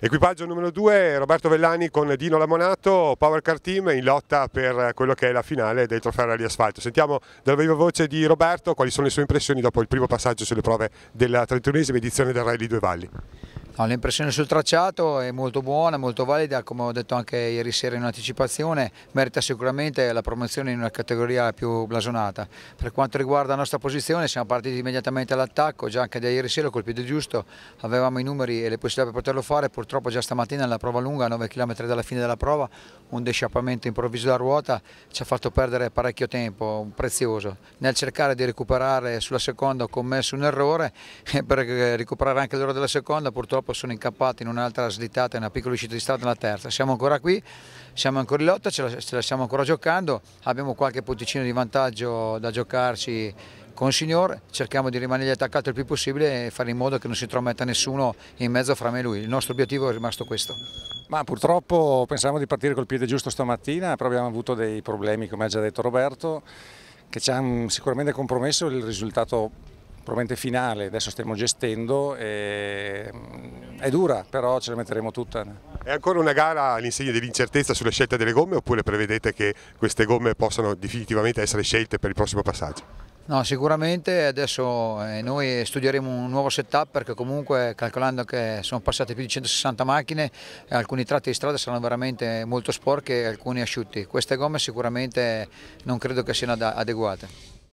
Equipaggio numero 2, Roberto Vellani con Dino Lamonato, Power Car Team in lotta per quello che è la finale del trofeo Rally Asfalto. Sentiamo dalla viva voce di Roberto quali sono le sue impressioni dopo il primo passaggio sulle prove della 31esima edizione del Rally Due Valli. No, l'impressione sul tracciato è molto buona, molto valida, come ho detto anche ieri sera in anticipazione, merita sicuramente la promozione in una categoria più blasonata. Per quanto riguarda la nostra posizione siamo partiti immediatamente all'attacco, già anche da ieri sera col piede giusto, avevamo i numeri e le possibilità per poterlo fare, purtroppo già stamattina nella prova lunga, a 9 km dalla fine della prova, un desciappamento improvviso da ruota ci ha fatto perdere parecchio tempo, prezioso. Nel cercare di recuperare sulla seconda ho commesso un errore e per recuperare anche l'errore della seconda purtroppo purtroppo sono incappati in un'altra slittata, in una piccola uscita di strada, nella terza. Siamo ancora qui, siamo ancora in lotta, ce la, ce la stiamo ancora giocando, abbiamo qualche punticino di vantaggio da giocarci con il signor, cerchiamo di rimanere attaccati il più possibile e fare in modo che non si intrometta nessuno in mezzo fra me e lui. Il nostro obiettivo è rimasto questo. Ma purtroppo pensavamo di partire col piede giusto stamattina, però abbiamo avuto dei problemi, come ha già detto Roberto, che ci hanno sicuramente compromesso il risultato probabilmente finale, adesso stiamo gestendo, e... Mm, è dura però ce la metteremo tutta. È ancora una gara all'insegna dell'incertezza sulle scelte delle gomme oppure prevedete che queste gomme possano definitivamente essere scelte per il prossimo passaggio? No, sicuramente adesso eh, noi studieremo un nuovo setup perché comunque calcolando che sono passate più di 160 macchine alcuni tratti di strada saranno veramente molto sporchi e alcuni asciutti. Queste gomme sicuramente non credo che siano adeguate.